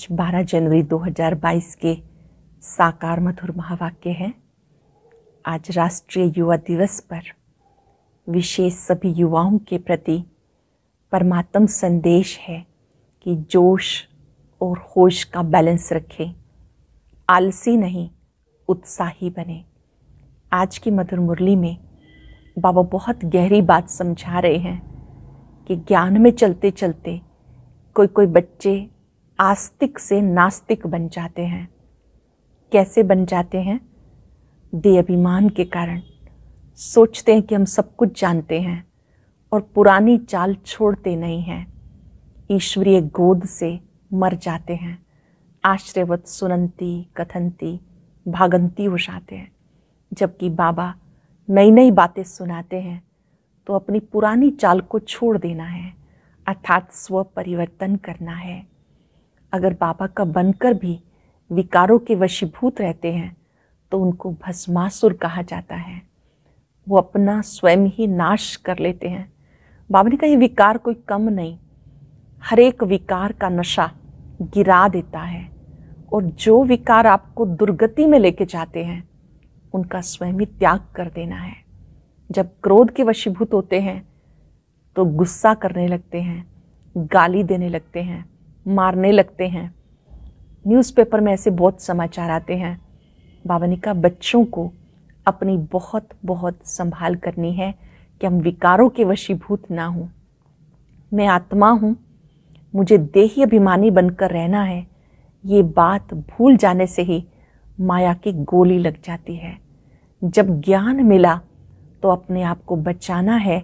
आज 12 जनवरी 2022 के साकार मधुर महावाक्य हैं आज राष्ट्रीय युवा दिवस पर विशेष सभी युवाओं के प्रति परमात्म संदेश है कि जोश और होश का बैलेंस रखें आलसी नहीं उत्साही बने आज की मधुर मुरली में बाबा बहुत गहरी बात समझा रहे हैं कि ज्ञान में चलते चलते कोई कोई बच्चे आस्तिक से नास्तिक बन जाते हैं कैसे बन जाते हैं दे अभिमान के कारण सोचते हैं कि हम सब कुछ जानते हैं और पुरानी चाल छोड़ते नहीं हैं ईश्वरीय गोद से मर जाते हैं आश्रयवत सुनंती कथंती भागंती हो जाते हैं जबकि बाबा नई नई बातें सुनाते हैं तो अपनी पुरानी चाल को छोड़ देना है अर्थात स्व परिवर्तन करना है अगर बाबा का बनकर भी विकारों के वशीभूत रहते हैं तो उनको भस्मासुर कहा जाता है वो अपना स्वयं ही नाश कर लेते हैं बाबा ने कहा ये विकार कोई कम नहीं हर एक विकार का नशा गिरा देता है और जो विकार आपको दुर्गति में लेके जाते हैं उनका स्वयं ही त्याग कर देना है जब क्रोध के वशीभूत होते हैं तो गुस्सा करने लगते हैं गाली देने लगते हैं मारने लगते हैं न्यूज़पेपर में ऐसे बहुत समाचार आते हैं बाबा बच्चों को अपनी बहुत बहुत संभाल करनी है कि हम विकारों के वशीभूत ना हों मैं आत्मा हूँ मुझे देही अभिमानी बनकर रहना है ये बात भूल जाने से ही माया की गोली लग जाती है जब ज्ञान मिला तो अपने आप को बचाना है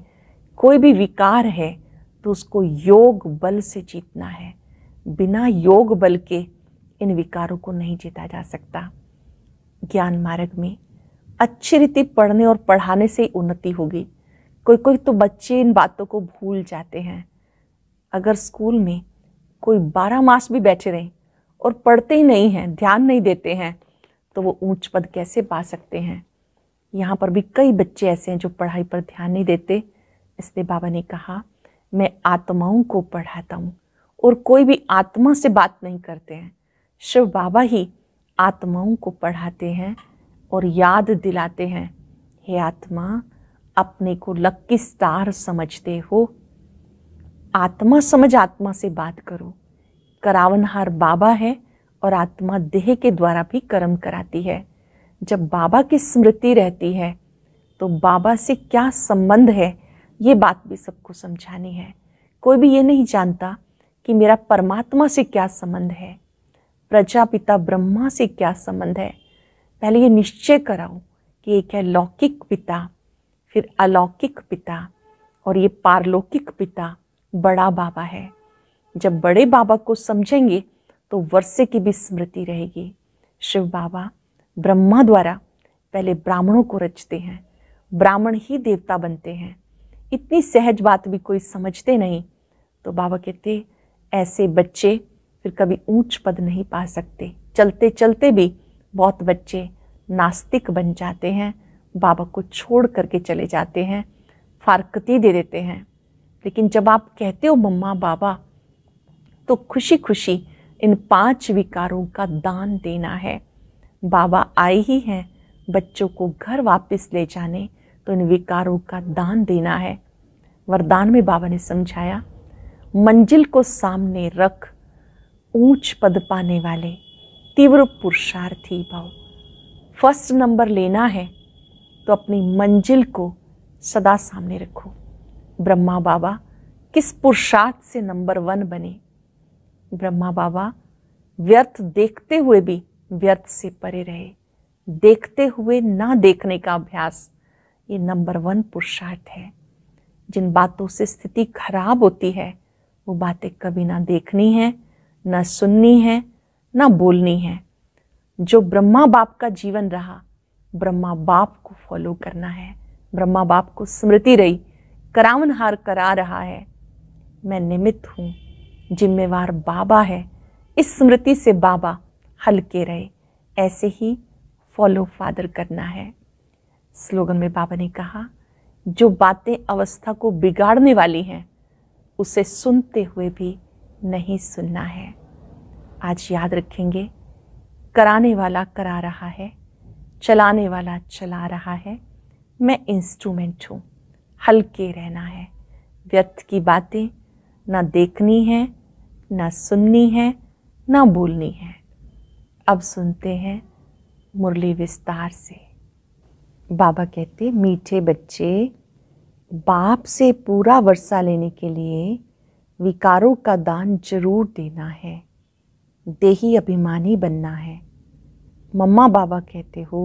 कोई भी विकार है तो उसको योग बल से जीतना है बिना योग बल के इन विकारों को नहीं जीता जा सकता ज्ञान मार्ग में अच्छी रीति पढ़ने और पढ़ाने से ही उन्नति होगी कोई कोई तो बच्चे इन बातों को भूल जाते हैं अगर स्कूल में कोई बारह मास भी बैठे रहें और पढ़ते ही नहीं हैं ध्यान नहीं देते हैं तो वो ऊंच पद कैसे पा सकते हैं यहाँ पर भी कई बच्चे ऐसे हैं जो पढ़ाई पर ध्यान नहीं देते इसलिए बाबा ने कहा मैं आत्माओं को पढ़ाता हूँ और कोई भी आत्मा से बात नहीं करते हैं शिव बाबा ही आत्माओं को पढ़ाते हैं और याद दिलाते हैं हे आत्मा अपने को लक्की स्टार समझते हो आत्मा समझ आत्मा से बात करो करावनहार बाबा है और आत्मा देह के द्वारा भी कर्म कराती है जब बाबा की स्मृति रहती है तो बाबा से क्या संबंध है ये बात भी सबको समझानी है कोई भी ये नहीं जानता कि मेरा परमात्मा से क्या संबंध है प्रजापिता ब्रह्मा से क्या संबंध है पहले ये निश्चय कराऊं कि एक है लौकिक पिता फिर अलौकिक पिता और ये पारलौकिक पिता बड़ा बाबा है जब बड़े बाबा को समझेंगे तो वर्षे की भी स्मृति रहेगी शिव बाबा ब्रह्मा द्वारा पहले ब्राह्मणों को रचते हैं ब्राह्मण ही देवता बनते हैं इतनी सहज बात भी कोई समझते नहीं तो बाबा कहते ऐसे बच्चे फिर कभी ऊंच पद नहीं पा सकते चलते चलते भी बहुत बच्चे नास्तिक बन जाते हैं बाबा को छोड़ करके चले जाते हैं फारकती दे देते हैं लेकिन जब आप कहते हो मम्मा बाबा तो खुशी खुशी इन पांच विकारों का दान देना है बाबा आए ही हैं बच्चों को घर वापस ले जाने तो इन विकारों का दान देना है वरदान में बाबा ने समझाया मंजिल को सामने रख ऊंच पद पाने वाले तीव्र पुरुषार्थी भाव फर्स्ट नंबर लेना है तो अपनी मंजिल को सदा सामने रखो ब्रह्मा बाबा किस पुरुषार्थ से नंबर वन बने ब्रह्मा बाबा व्यर्थ देखते हुए भी व्यर्थ से परे रहे देखते हुए ना देखने का अभ्यास ये नंबर वन पुरुषार्थ है जिन बातों से स्थिति खराब होती है वो बातें कभी ना देखनी है ना सुननी है ना बोलनी है जो ब्रह्मा बाप का जीवन रहा ब्रह्मा बाप को फॉलो करना है ब्रह्मा बाप को स्मृति रही करावन हार करा रहा है मैं निमित्त हूँ जिम्मेवार बाबा है इस स्मृति से बाबा हल्के रहे ऐसे ही फॉलो फादर करना है स्लोगन में बाबा ने कहा जो बातें अवस्था को बिगाड़ने वाली हैं उसे सुनते हुए भी नहीं सुनना है आज याद रखेंगे कराने वाला करा रहा है चलाने वाला चला रहा है मैं इंस्ट्रूमेंट हूँ हल्के रहना है व्यर्थ की बातें ना देखनी है ना सुननी है ना बोलनी है अब सुनते हैं मुरली विस्तार से बाबा कहते मीठे बच्चे बाप से पूरा वर्षा लेने के लिए विकारों का दान जरूर देना है देही अभिमानी बनना है मम्मा बाबा कहते हो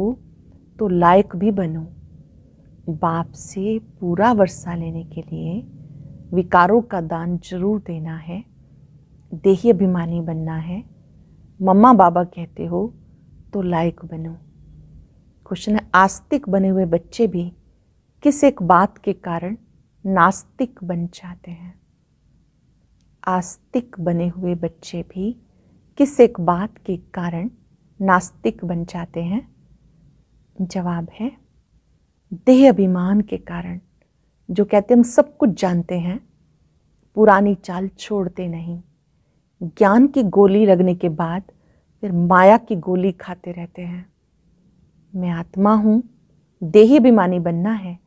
तो लायक भी बनो बाप से पूरा वर्षा लेने के लिए विकारों का दान जरूर देना है देही अभिमानी बनना है मम्मा बाबा कहते हो तो लायक बनो क्वेश्चन है आस्तिक बने हुए बच्चे भी किस एक बात के कारण नास्तिक बन जाते हैं आस्तिक बने हुए बच्चे भी किस एक बात के कारण नास्तिक बन जाते हैं जवाब है देह अभिमान के कारण जो कहते हम सब कुछ जानते हैं पुरानी चाल छोड़ते नहीं ज्ञान की गोली लगने के बाद फिर माया की गोली खाते रहते हैं मैं आत्मा हूँ देही अभिमानी बनना है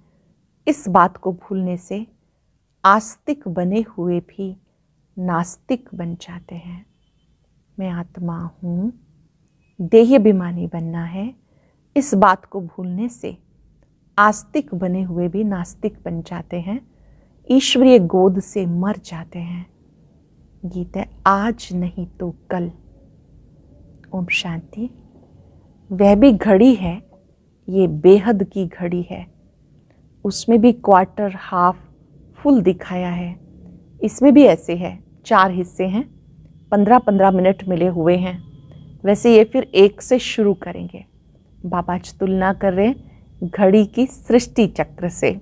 इस बात को भूलने से आस्तिक बने हुए भी नास्तिक बन जाते हैं मैं आत्मा हूँ देहभिमानी बनना है इस बात को भूलने से आस्तिक बने हुए भी नास्तिक बन जाते हैं ईश्वरीय गोद से मर जाते हैं गीत है आज नहीं तो कल ओम शांति वह भी घड़ी है ये बेहद की घड़ी है उसमें भी क्वार्टर हाफ फुल दिखाया है इसमें भी ऐसे है चार हिस्से हैं पंद्रह पंद्रह मिनट मिले हुए हैं वैसे ये फिर एक से शुरू करेंगे बाबा जी तुलना कर रहे हैं घड़ी की सृष्टि चक्र से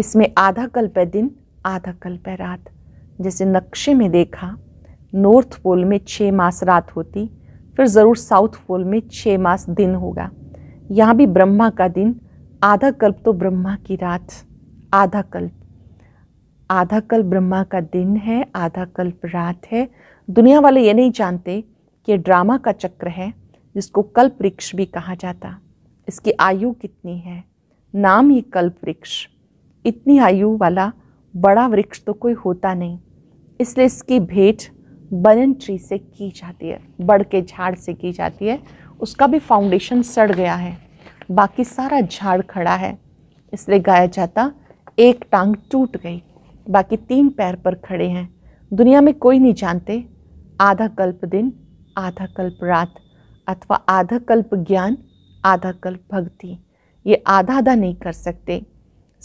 इसमें आधा कल्प दिन आधा कल्प रात जैसे नक्शे में देखा नॉर्थ पोल में छः मास रात होती फिर ज़रूर साउथ पोल में छः मास दिन होगा यहाँ भी ब्रह्मा का दिन आधा कल्प तो ब्रह्मा की रात आधा कल्प आधा कल्प ब्रह्मा का दिन है आधा कल्प रात है दुनिया वाले ये नहीं जानते कि ड्रामा का चक्र है जिसको कल्प वृक्ष भी कहा जाता इसकी आयु कितनी है नाम ही कल्प वृक्ष इतनी आयु वाला बड़ा वृक्ष तो कोई होता नहीं इसलिए इसकी भेंट बनन ट्री से की जाती है बड़ के झाड़ से की जाती है उसका भी फाउंडेशन सड़ गया है बाकी सारा झाड़ खड़ा है इसलिए गाया जाता एक टांग टूट गई बाकी तीन पैर पर खड़े हैं दुनिया में कोई नहीं जानते आधा कल्प दिन आधा कल्प रात अथवा आधा कल्प ज्ञान आधा कल्प भक्ति ये आधा आधा नहीं कर सकते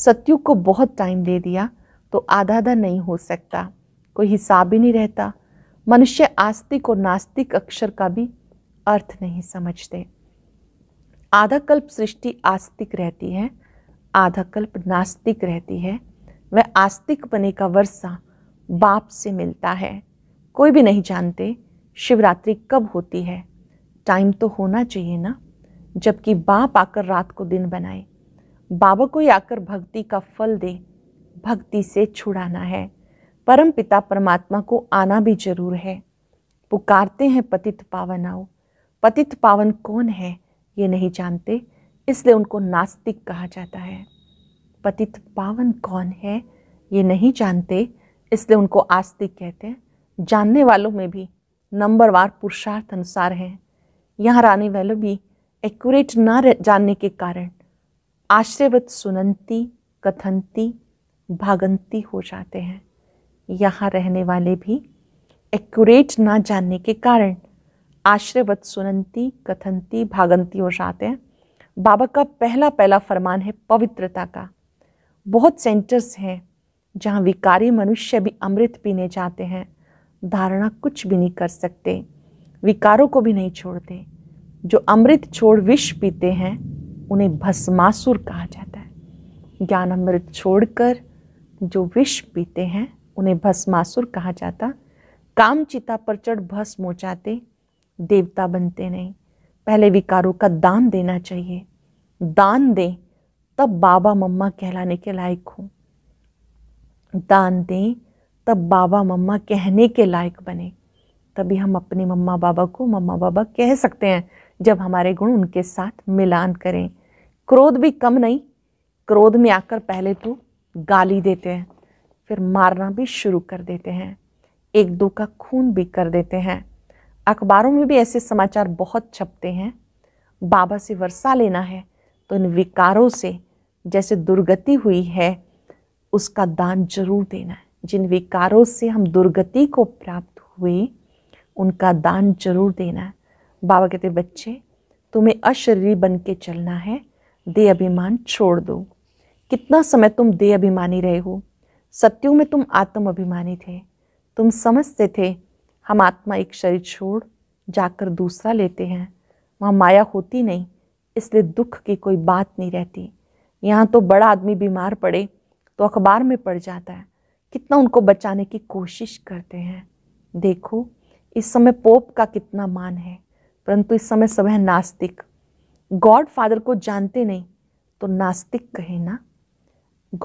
सत्यु को बहुत टाइम दे दिया तो आधा आधा नहीं हो सकता कोई हिसाब ही नहीं रहता मनुष्य आस्तिक और नास्तिक अक्षर का भी अर्थ नहीं समझते आधा कल्प सृष्टि आस्तिक रहती है आधा कल्प नास्तिक रहती है वह आस्तिक बने का वर्षा बाप से मिलता है कोई भी नहीं जानते शिवरात्रि कब होती है टाइम तो होना चाहिए ना जबकि बाप आकर रात को दिन बनाए बाबा को ही आकर भक्ति का फल दे भक्ति से छुड़ाना है परम पिता परमात्मा को आना भी जरूर है पुकारते हैं पतित पावन आओ पतित पावन कौन है ये नहीं जानते इसलिए उनको नास्तिक कहा जाता है पतित पावन कौन है ये नहीं जानते इसलिए उनको आस्तिक कहते हैं जानने वालों में भी नंबरवार पुरुषार्थ अनुसार हैं यहाँ रानी वैलो भी एक्यूरेट ना जानने के कारण आश्रयवत सुनंती कथंती भागंती हो जाते हैं यहाँ रहने वाले भी एक्यूरेट ना जानने के कारण आश्रयवत सुनंती कथंती भागंती और शाते हैं बाबा का पहला पहला फरमान है पवित्रता का बहुत सेंटर्स हैं जहाँ विकारी मनुष्य भी अमृत पीने जाते हैं धारणा कुछ भी नहीं कर सकते विकारों को भी नहीं छोड़ते जो अमृत छोड़ विष पीते हैं उन्हें भस्मासुर कहा जाता है ज्ञान अमृत छोड़कर जो विष पीते हैं उन्हें भस्मासुर कहा जाता कामचिता पर चढ़ भस्म हो जाते देवता बनते नहीं पहले विकारों का दान देना चाहिए दान दें तब बाबा मम्मा कहलाने के लायक हों दान दें तब बाबा मम्मा कहने के लायक बने तभी हम अपने मम्मा बाबा को मम्मा बाबा कह सकते हैं जब हमारे गुण उनके साथ मिलान करें क्रोध भी कम नहीं क्रोध में आकर पहले तो गाली देते हैं फिर मारना भी शुरू कर देते हैं एक दो का खून भी कर देते हैं अखबारों में भी ऐसे समाचार बहुत छपते हैं बाबा से वर्षा लेना है तो इन विकारों से जैसे दुर्गति हुई है उसका दान जरूर देना है जिन विकारों से हम दुर्गति को प्राप्त हुए उनका दान जरूर देना है बाबा कहते बच्चे तुम्हें अशरीरी बन के चलना है दे अभिमान छोड़ दो कितना समय तुम दे अभिमानी रहे हो सत्यों में तुम आत्म अभिमानी थे तुम समझते थे हम आत्मा एक शरीर छोड़ जाकर दूसरा लेते हैं वहाँ माया होती नहीं इसलिए दुख की कोई बात नहीं रहती यहाँ तो बड़ा आदमी बीमार पड़े तो अखबार में पड़ जाता है कितना उनको बचाने की कोशिश करते हैं देखो इस समय पोप का कितना मान है परंतु इस समय सब है नास्तिक गॉड फादर को जानते नहीं तो नास्तिक कहे ना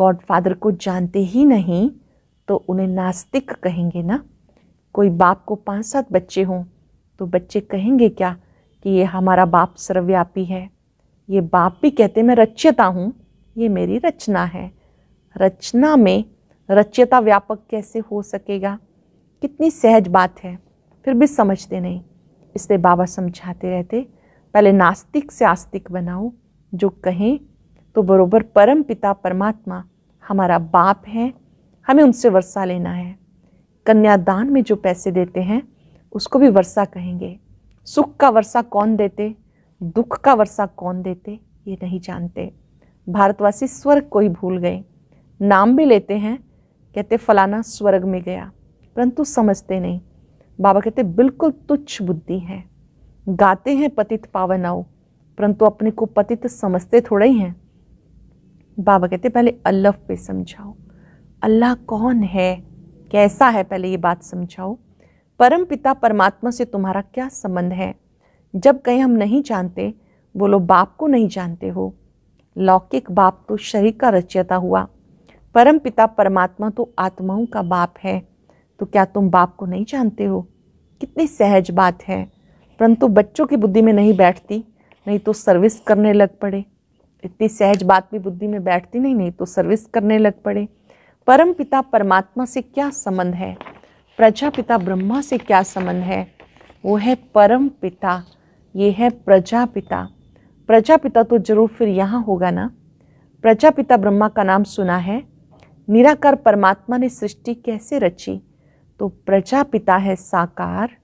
गॉड फादर को जानते ही नहीं तो उन्हें नास्तिक कहेंगे ना कोई बाप को पाँच सात बच्चे हों तो बच्चे कहेंगे क्या कि ये हमारा बाप सर्वव्यापी है ये बाप भी कहते मैं रच्यता हूँ ये मेरी रचना है रचना में रच्यता व्यापक कैसे हो सकेगा कितनी सहज बात है फिर भी समझते नहीं इसलिए बाबा समझाते रहते पहले नास्तिक से आस्तिक बनाओ जो कहें तो बरोबर परम पिता परमात्मा हमारा बाप है हमें उनसे वर्षा लेना है कन्यादान में जो पैसे देते हैं उसको भी वर्षा कहेंगे सुख का वर्षा कौन देते दुख का वर्षा कौन देते ये नहीं जानते भारतवासी स्वर्ग को ही भूल गए नाम भी लेते हैं कहते फलाना स्वर्ग में गया परंतु समझते नहीं बाबा कहते बिल्कुल तुच्छ बुद्धि है गाते हैं पतित पावन आओ परंतु अपने को पतित समझते थोड़े ही हैं बाबा कहते पहले अल्लाह पे समझाओ अल्लाह कौन है कैसा है पहले ये बात समझाओ परम पिता परमात्मा से तुम्हारा क्या संबंध है जब कहीं हम नहीं जानते बोलो बाप को नहीं जानते हो लौकिक बाप तो शरीर का रचयता हुआ परम पिता परमात्मा तो आत्माओं का बाप है तो क्या तुम बाप को नहीं जानते हो कितनी सहज बात है परंतु बच्चों की बुद्धि में नहीं बैठती नहीं तो सर्विस करने लग पड़े इतनी सहज बात भी बुद्धि में बैठती नहीं नहीं तो सर्विस करने लग पड़े परम पिता परमात्मा से क्या संबंध है प्रजापिता ब्रह्मा से क्या संबंध है वो है परम पिता ये है प्रजापिता प्रजापिता तो जरूर फिर यहाँ होगा ना प्रजापिता ब्रह्मा का नाम सुना है निराकार परमात्मा ने सृष्टि कैसे रची तो प्रजापिता है साकार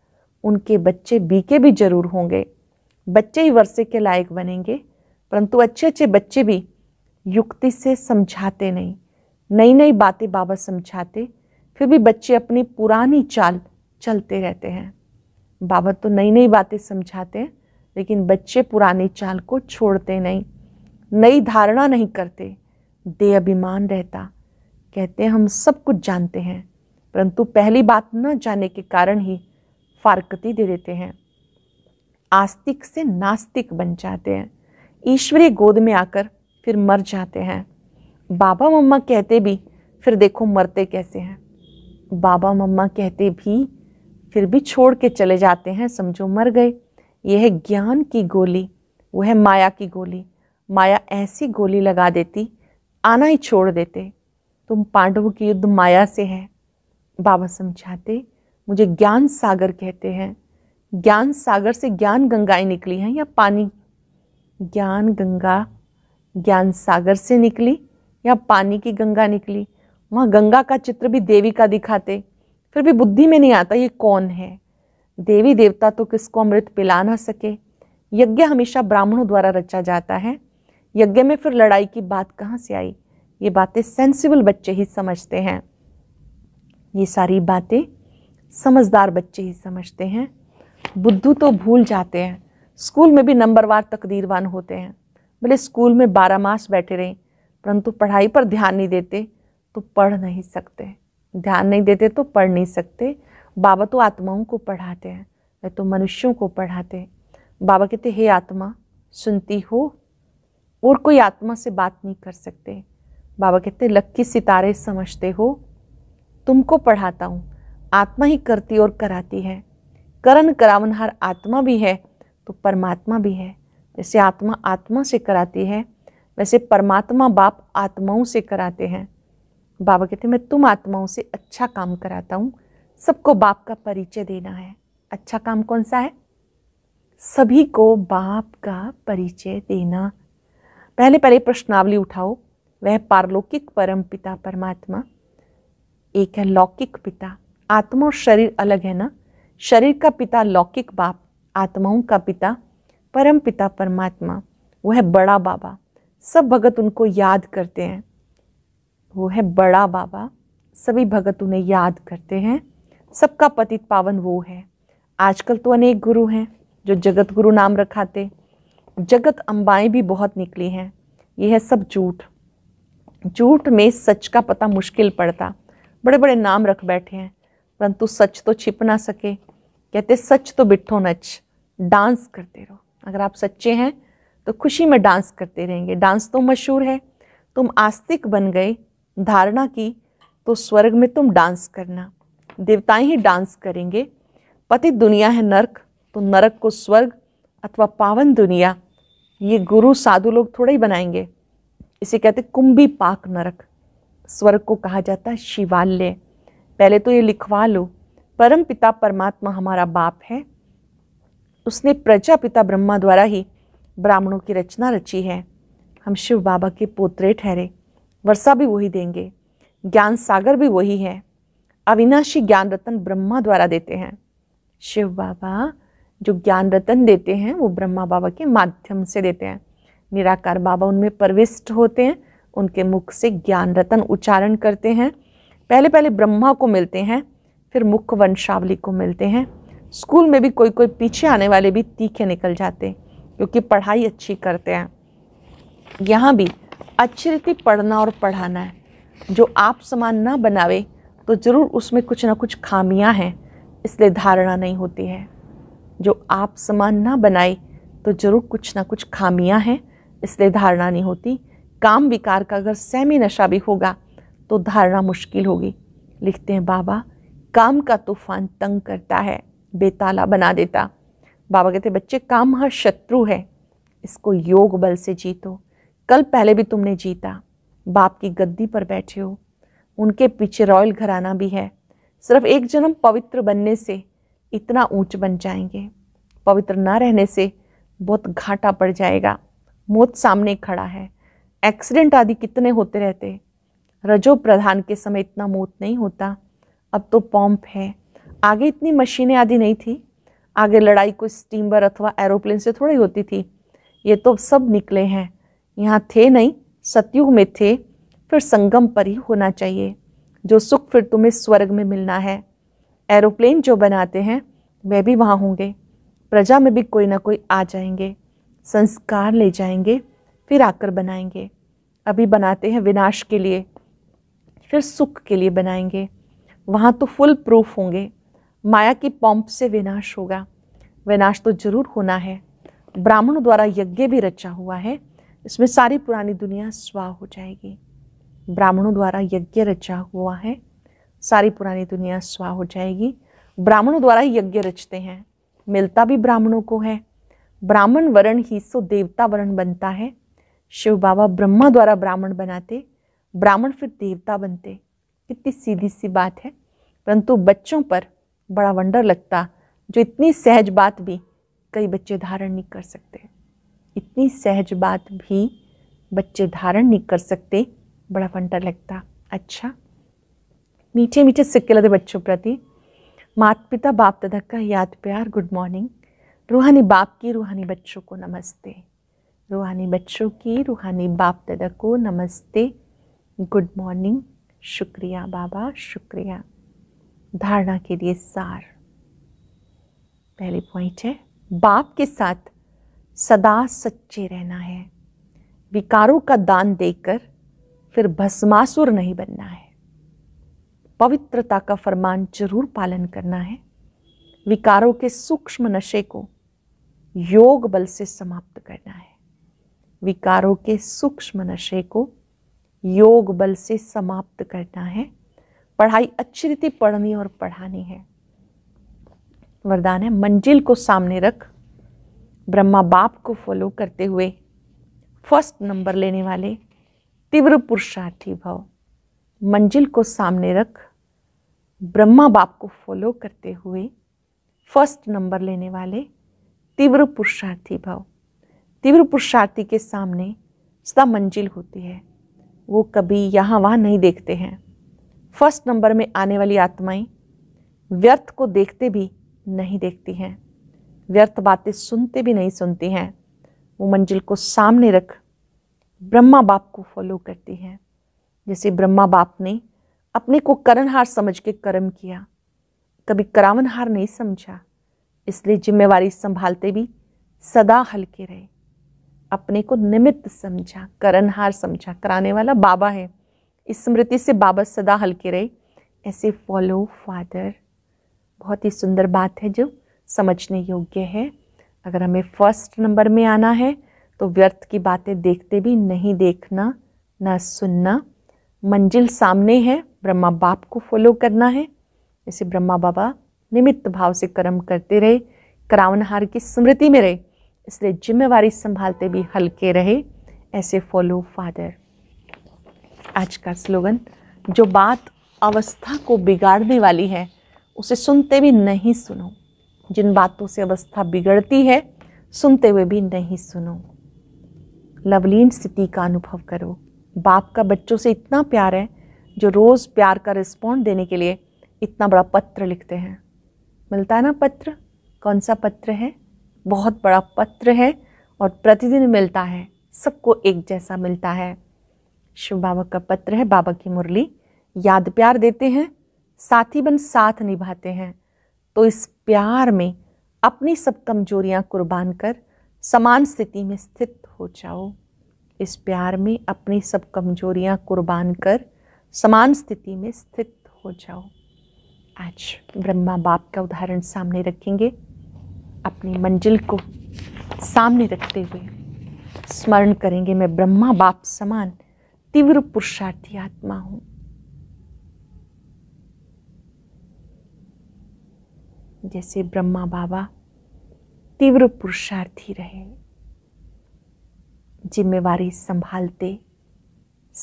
उनके बच्चे बीके भी जरूर होंगे बच्चे ही वर्षे के लायक बनेंगे परंतु अच्छे अच्छे बच्चे भी युक्ति से समझाते नहीं नई नई बातें बाबा समझाते फिर भी बच्चे अपनी पुरानी चाल चलते रहते हैं बाबा तो नई नई बातें समझाते हैं लेकिन बच्चे पुरानी चाल को छोड़ते नहीं नई धारणा नहीं करते दे अभिमान रहता कहते हैं हम सब कुछ जानते हैं परंतु पहली बात न जाने के कारण ही फारकती दे देते हैं आस्तिक से नास्तिक बन जाते हैं ईश्वरीय गोद में आकर फिर मर जाते हैं बाबा मम्मा कहते भी फिर देखो मरते कैसे हैं बाबा मम्मा कहते भी फिर भी छोड़ के चले जाते हैं समझो मर गए यह है ज्ञान की गोली वह है माया की गोली माया ऐसी गोली लगा देती आना ही छोड़ देते तुम पांडवों के युद्ध माया से है बाबा समझाते मुझे ज्ञान सागर कहते हैं ज्ञान सागर से ज्ञान गंगाएं निकली हैं या पानी ज्ञान गंगा ज्ञान सागर से निकली यहाँ पानी की गंगा निकली वहाँ गंगा का चित्र भी देवी का दिखाते फिर भी बुद्धि में नहीं आता ये कौन है देवी देवता तो किसको अमृत पिला ना सके यज्ञ हमेशा ब्राह्मणों द्वारा रचा जाता है यज्ञ में फिर लड़ाई की बात कहाँ से आई ये बातें सेंसिबल बच्चे ही समझते हैं ये सारी बातें समझदार बच्चे ही समझते हैं बुद्धू तो भूल जाते हैं स्कूल में भी नंबरवार तकदीरवान होते हैं भले स्कूल में बारह मास बैठे रहें परंतु पढ़ाई पर ध्यान नहीं देते तो पढ़ नहीं सकते ध्यान नहीं देते तो पढ़ नहीं सकते बाबा तो आत्माओं को पढ़ाते हैं वह तो मनुष्यों को पढ़ाते हैं बाबा कहते हे आत्मा सुनती हो और कोई आत्मा से बात नहीं कर सकते बाबा कहते लक्की सितारे समझते हो तुमको पढ़ाता हूँ आत्मा ही करती और कराती है करण करावनहार आत्मा भी है तो परमात्मा भी है जैसे आत्मा आत्मा से कराती है वैसे परमात्मा बाप आत्माओं से कराते हैं बाबा कहते हैं मैं तुम आत्माओं से अच्छा काम कराता हूँ सबको बाप का परिचय देना है अच्छा काम कौन सा है सभी को बाप का परिचय देना पहले पहले प्रश्नावली उठाओ वह पारलौकिक परम पिता परमात्मा एक है लौकिक पिता आत्मा और शरीर अलग है ना शरीर का पिता लौकिक बाप आत्माओं का पिता परम पिता परमात्मा वह बड़ा बाबा सब भगत उनको याद करते हैं वो है बड़ा बाबा सभी भगत उन्हें याद करते हैं सबका पतित पावन वो है आजकल तो अनेक गुरु हैं जो जगत गुरु नाम रखाते जगत अम्बाएँ भी बहुत निकली हैं यह है सब झूठ झूठ में सच का पता मुश्किल पड़ता बड़े बड़े नाम रख बैठे हैं परंतु सच तो छिप ना सके कहते सच तो बिठो नच डांस करते रहो अगर आप सच्चे हैं तो खुशी में डांस करते रहेंगे डांस तो मशहूर है तुम आस्तिक बन गए धारणा की तो स्वर्ग में तुम डांस करना देवताएं ही डांस करेंगे पति दुनिया है नरक तो नरक को स्वर्ग अथवा पावन दुनिया ये गुरु साधु लोग थोड़े ही बनाएंगे इसे कहते कुंभी पाक नरक स्वर्ग को कहा जाता है शिवालय पहले तो ये लिखवा लो परम पिता परमात्मा हमारा बाप है उसने प्रजापिता ब्रह्मा द्वारा ही ब्राह्मणों की रचना रची है हम शिव बाबा के पोतरे ठहरे वर्षा भी वही देंगे ज्ञान सागर भी वही है अविनाशी ज्ञान रतन ब्रह्मा द्वारा देते हैं शिव बाबा जो ज्ञान रतन देते हैं वो ब्रह्मा बाबा के माध्यम से देते हैं निराकार बाबा उनमें प्रविष्ट होते हैं उनके मुख से ज्ञान रतन उच्चारण करते हैं पहले पहले ब्रह्मा को मिलते हैं फिर मुख्य वंशावली को मिलते हैं स्कूल में भी कोई कोई पीछे आने वाले भी तीखे निकल जाते हैं क्योंकि पढ़ाई अच्छी करते हैं यहाँ भी अच्छी रीति पढ़ना और पढ़ाना है जो आप समान ना बनावे तो ज़रूर उसमें कुछ ना कुछ खामियां हैं इसलिए धारणा नहीं होती है जो आप समान ना बनाए तो ज़रूर कुछ ना कुछ खामियां हैं इसलिए धारणा नहीं होती काम विकार का अगर सहमी नशा भी होगा तो धारणा मुश्किल होगी लिखते हैं बाबा काम का तूफान तंग करता है बेताला बना देता बाबा कहते बच्चे काम हर शत्रु है इसको योग बल से जीतो कल पहले भी तुमने जीता बाप की गद्दी पर बैठे हो उनके पीछे रॉयल घराना भी है सिर्फ एक जन्म पवित्र बनने से इतना ऊंच बन जाएंगे पवित्र ना रहने से बहुत घाटा पड़ जाएगा मौत सामने खड़ा है एक्सीडेंट आदि कितने होते रहते रजो प्रधान के समय इतना मौत नहीं होता अब तो पॉम्प है आगे इतनी मशीनें आदि नहीं थी आगे लड़ाई कोई स्टीमर अथवा एरोप्लेन से थोड़ी होती थी ये तो सब निकले हैं यहाँ थे नहीं सतयुग में थे फिर संगम पर ही होना चाहिए जो सुख फिर तुम्हें स्वर्ग में मिलना है एरोप्लेन जो बनाते हैं वे भी वहाँ होंगे प्रजा में भी कोई ना कोई आ जाएंगे संस्कार ले जाएंगे फिर आकर बनाएंगे अभी बनाते हैं विनाश के लिए फिर सुख के लिए बनाएंगे वहाँ तो फुल प्रूफ होंगे माया की पंप से विनाश होगा विनाश तो जरूर होना है ब्राह्मणों द्वारा यज्ञ भी रचा हुआ है इसमें सारी पुरानी दुनिया स्वाह हो जाएगी ब्राह्मणों द्वारा यज्ञ रचा हुआ है सारी पुरानी दुनिया स्वाह हो जाएगी ब्राह्मणों द्वारा यज्ञ रचते हैं मिलता भी ब्राह्मणों को है ब्राह्मण वर्ण ही सो देवता वर्ण बनता है शिव बाबा ब्रह्मा द्वारा ब्राह्मण बनाते ब्राह्मण फिर देवता बनते कितनी सीधी सी बात है परंतु बच्चों पर बड़ा वंडर लगता जो इतनी सहज बात भी कई बच्चे धारण नहीं कर सकते इतनी सहज बात भी बच्चे धारण नहीं कर सकते बड़ा वंडर लगता अच्छा मीठे मीठे सिक्के लगते बच्चों प्रति माता पिता बाप दादा का याद प्यार गुड मॉर्निंग रूहानी बाप की रूहानी बच्चों को नमस्ते रूहानी बच्चों की रूहानी बाप दादा को नमस्ते गुड मॉर्निंग शुक्रिया बाबा शुक्रिया धारणा के लिए सार पहले पॉइंट है बाप के साथ सदा सच्चे रहना है विकारों का दान देकर फिर भस्मासुर नहीं बनना है पवित्रता का फरमान जरूर पालन करना है विकारों के सूक्ष्म नशे को योग बल से समाप्त करना है विकारों के सूक्ष्म नशे को योग बल से समाप्त करना है पढ़ाई अच्छी रीति पढ़नी और पढ़ानी है वरदान है मंजिल को सामने रख ब्रह्मा बाप को फॉलो करते हुए फर्स्ट नंबर लेने वाले तीव्र पुरुषार्थी भाव मंजिल को सामने रख ब्रह्मा बाप को फॉलो करते हुए फर्स्ट नंबर लेने वाले तीव्र पुरुषार्थी भाव तीव्र पुरुषार्थी के सामने सदा मंजिल होती है वो कभी यहाँ वहाँ नहीं देखते हैं फर्स्ट नंबर में आने वाली आत्माएं व्यर्थ को देखते भी नहीं देखती हैं व्यर्थ बातें सुनते भी नहीं सुनती हैं वो मंजिल को सामने रख ब्रह्मा बाप को फॉलो करती हैं जैसे ब्रह्मा बाप ने अपने को करणहार समझ के कर्म किया कभी करावनहार नहीं समझा इसलिए जिम्मेवारी संभालते भी सदा हल्के रहे अपने को निमित्त समझा करणहार समझा कराने वाला बाबा है इस स्मृति से बाबा सदा हल्के रहे ऐसे फॉलो फादर बहुत ही सुंदर बात है जो समझने योग्य है अगर हमें फर्स्ट नंबर में आना है तो व्यर्थ की बातें देखते भी नहीं देखना ना सुनना मंजिल सामने है ब्रह्मा बाप को फॉलो करना है जैसे ब्रह्मा बाबा निमित्त भाव से कर्म करते रहे करावनहार की स्मृति में रहे इसलिए जिम्मेवारी संभालते भी हल्के रहे ऐसे फॉलो फादर आज का स्लोगन जो बात अवस्था को बिगाड़ने वाली है उसे सुनते भी नहीं सुनो जिन बातों से अवस्था बिगड़ती है सुनते हुए भी नहीं सुनो लवलीन स्थिति का अनुभव करो बाप का बच्चों से इतना प्यार है जो रोज़ प्यार का रिस्पॉन्ड देने के लिए इतना बड़ा पत्र लिखते हैं मिलता है ना पत्र कौन सा पत्र है बहुत बड़ा पत्र है और प्रतिदिन मिलता है सबको एक जैसा मिलता है शिव बाबा का पत्र है बाबा की मुरली याद प्यार देते हैं साथी बन साथ निभाते हैं तो इस प्यार में अपनी सब कमजोरियां कुर्बान कर समान स्थिति में स्थित हो जाओ इस प्यार में अपनी सब कमजोरियां कुर्बान कर समान स्थिति में स्थित हो जाओ आज ब्रह्मा बाप का उदाहरण सामने रखेंगे अपनी मंजिल को सामने रखते हुए स्मरण करेंगे मैं ब्रह्मा बाप समान तीव्र पुरुषार्थी आत्मा हूं जैसे ब्रह्मा बाबा तीव्र पुरुषार्थी रहे जिम्मेवारी संभालते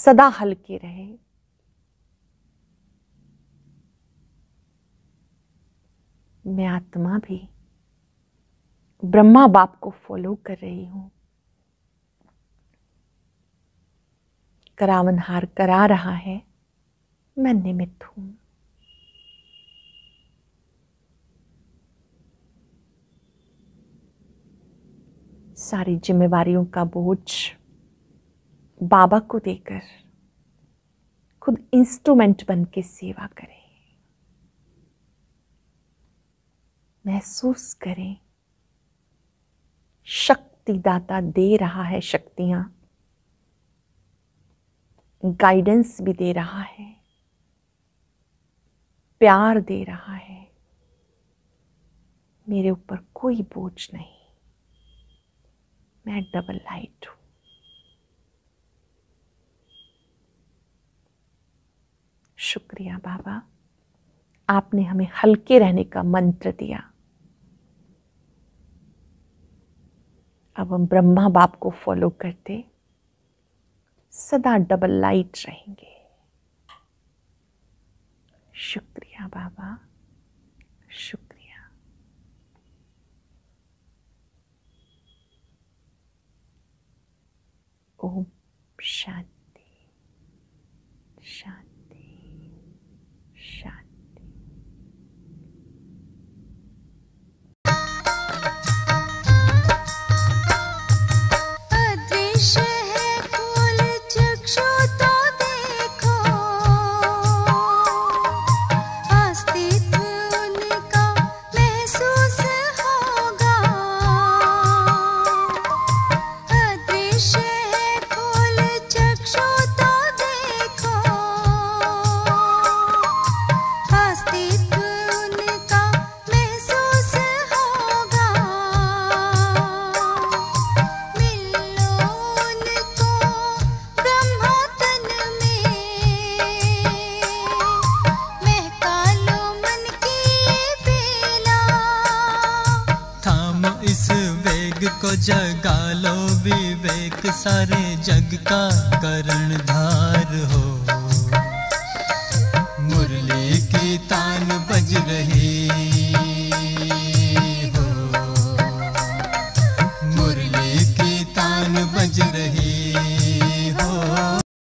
सदा हल्के रहे मैं आत्मा भी ब्रह्मा बाप को फॉलो कर रही हूं करावनहार करा रहा है मैं निमित्त हूं सारी जिम्मेवारियों का बोझ बाबा को देकर खुद इंस्ट्रूमेंट बन के सेवा करें महसूस करें शक्तिदाता दे रहा है शक्तियां गाइडेंस भी दे रहा है प्यार दे रहा है मेरे ऊपर कोई बोझ नहीं मैं डबल लाइट हूं शुक्रिया बाबा आपने हमें हल्के रहने का मंत्र दिया अब हम ब्रह्मा बाप को फॉलो करते सदा डबल लाइट रहेंगे शुक्रिया बाबा शुक्रिया ओम शांति शांति शांति अदृश्य सारे